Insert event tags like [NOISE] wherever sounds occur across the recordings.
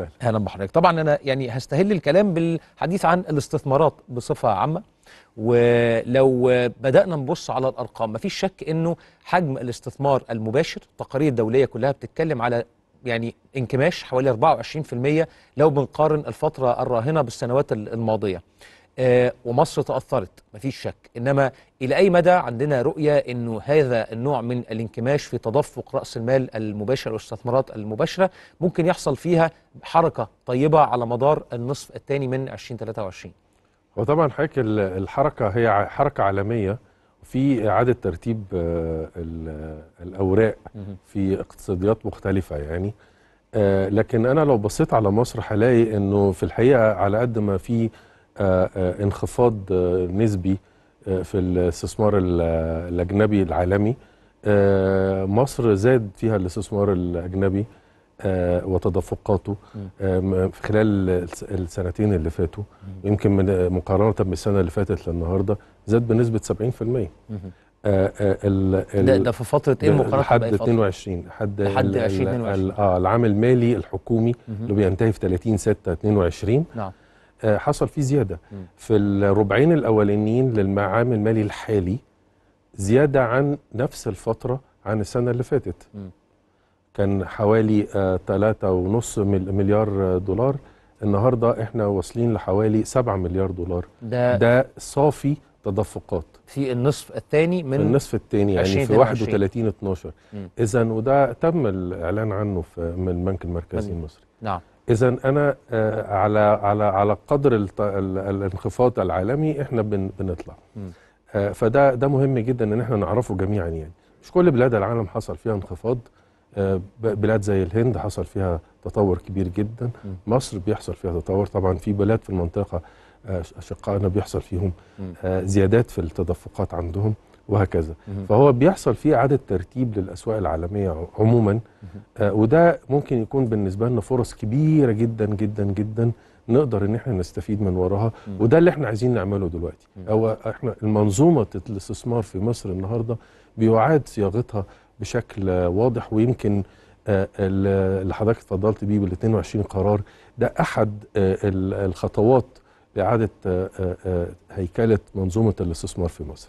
سهل. اهلا بحضرتك طبعا انا يعني هستهل الكلام بالحديث عن الاستثمارات بصفه عامه ولو بدانا نبص على الارقام مفيش شك انه حجم الاستثمار المباشر التقارير الدوليه كلها بتتكلم على يعني انكماش حوالي 24% لو بنقارن الفتره الراهنه بالسنوات الماضيه آه، ومصر تأثرت مفيش شك إنما إلى أي مدى عندنا رؤية أنه هذا النوع من الانكماش في تدفق رأس المال المباشر والاستثمارات المباشرة ممكن يحصل فيها حركة طيبة على مدار النصف الثاني من 2023 وطبعا حضرتك الحركة هي حركة عالمية في إعادة ترتيب آه، الأوراق في اقتصاديات مختلفة يعني آه، لكن أنا لو بصيت على مصر هلاقي أنه في الحقيقة على قد ما في آه، آه، انخفاض آه، نسبي في الاستثمار الاجنبي العالمي مصر زاد فيها الاستثمار الاجنبي وتدفقاته في خلال السنتين اللي فاتوا يمكن من مقارنه بالسنه اللي فاتت للنهارده زاد بنسبه 70% ده, ده في فتره ايه مقارنه لحد 22 لحد لحد 2022 اه العام المالي الحكومي اللي بينتهي في 30 6 22 نعم آه، حصل فيه زياده في الربعين الاولانيين للعام المالي الحالي زياده عن نفس الفتره عن السنه اللي فاتت كان حوالي 3.5 آه، مليار دولار النهارده احنا واصلين لحوالي 7 مليار دولار ده, ده صافي تدفقات في النصف الثاني من النصف الثاني يعني في 31 12 اذا وده تم الاعلان عنه في من البنك المركزي المصري نعم اذا انا آه على على على قدر الت... الانخفاض العالمي احنا بن... بنطلع آه فده ده مهم جدا ان احنا نعرفه جميعا يعني مش كل بلاد العالم حصل فيها انخفاض آه، بلاد زي الهند حصل فيها تطور كبير جدا مصر بيحصل فيها تطور طبعا في بلاد في المنطقه آه، اشقائنا بيحصل فيهم آه، زيادات في التدفقات عندهم وهكذا فهو بيحصل فيه إعادة ترتيب للأسواق العالمية عموما آه، وده ممكن يكون بالنسبة لنا فرص كبيرة جدا جدا جدا نقدر ان احنا نستفيد من وراها وده اللي احنا عايزين نعمله دلوقتي هو احنا المنظومه الاستثمار في مصر النهارده بيعاد صياغتها بشكل واضح ويمكن اللي حضرتك اتفضلت بيه بال 22 قرار ده احد الخطوات لاعاده آه، آه، آه، هيكله منظومه الاستثمار في مصر.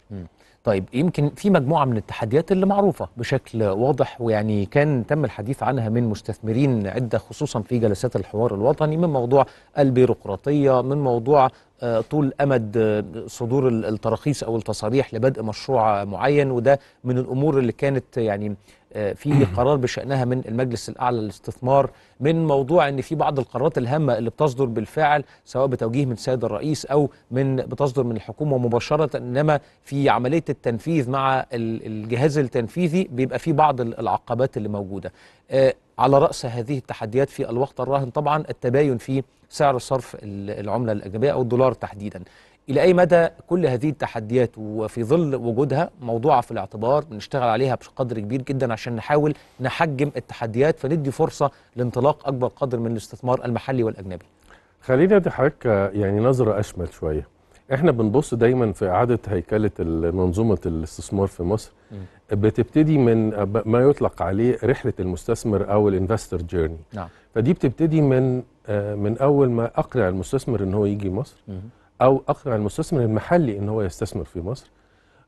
طيب يمكن في مجموعه من التحديات اللي معروفه بشكل واضح ويعني كان تم الحديث عنها من مستثمرين عده خصوصا في جلسات الحوار الوطني من موضوع البيروقراطيه من موضوع آه، طول امد آه، صدور التراخيص او التصاريح لبدء مشروع معين وده من الامور اللي كانت يعني آه، في [CLEARS THROAT] قرار بشأنها من المجلس الأعلى للاستثمار من موضوع أن في بعض القرارات الهامة اللي بتصدر بالفعل سواء بتوجيه من سيد الرئيس أو من بتصدر من الحكومة مباشرة إنما في عملية التنفيذ مع الجهاز التنفيذي بيبقى فيه بعض العقبات اللي موجودة آه، على رأس هذه التحديات في الوقت الراهن طبعا التباين في سعر صرف العملة الأجنبية أو الدولار تحديدا إلى أي مدى كل هذه التحديات وفي ظل وجودها موضوعة في الاعتبار بنشتغل عليها بقدر كبير جدا عشان نحاول نحجم التحديات فندي فرصة لانطلاق أكبر قدر من الاستثمار المحلي والأجنبي خليني أدي حضرتك آه، يعني نظرة أشمل شوية احنا بنبص دايما في اعاده هيكله منظومه الاستثمار في مصر بتبتدي من ما يطلق عليه رحله المستثمر او الانفستر جيرني نعم. فدي بتبتدي من آه، من اول ما اقنع المستثمر ان هو يجي مصر او اقنع المستثمر المحلي ان هو يستثمر في مصر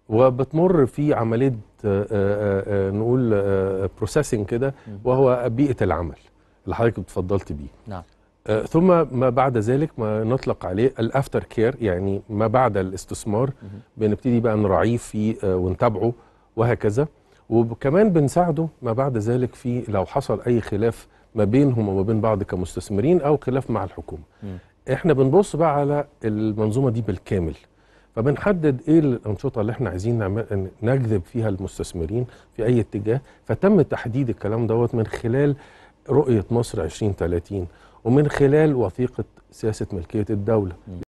وبتمر في عمليه آه، آه، نقول بروسيسنج كده وهو بيئه العمل اللي حضرتك اتفضلت بيه نعم آه، ثم ما بعد ذلك ما نطلق عليه الافتر كير يعني ما بعد الاستثمار بنبتدي بقى نراعيه في آه، ونتابعه وهكذا وكمان بنساعده ما بعد ذلك في لو حصل اي خلاف ما بينهم وما بين بعض كمستثمرين او خلاف مع الحكومه احنا بنبص بقى على المنظومه دي بالكامل فبنحدد ايه الانشطه اللي احنا عايزين نعم-، نجذب فيها المستثمرين في اي اتجاه فتم تحديد الكلام دوت من خلال رؤيه مصر 2030 ومن خلال وثيقه سياسه ملكيه الدوله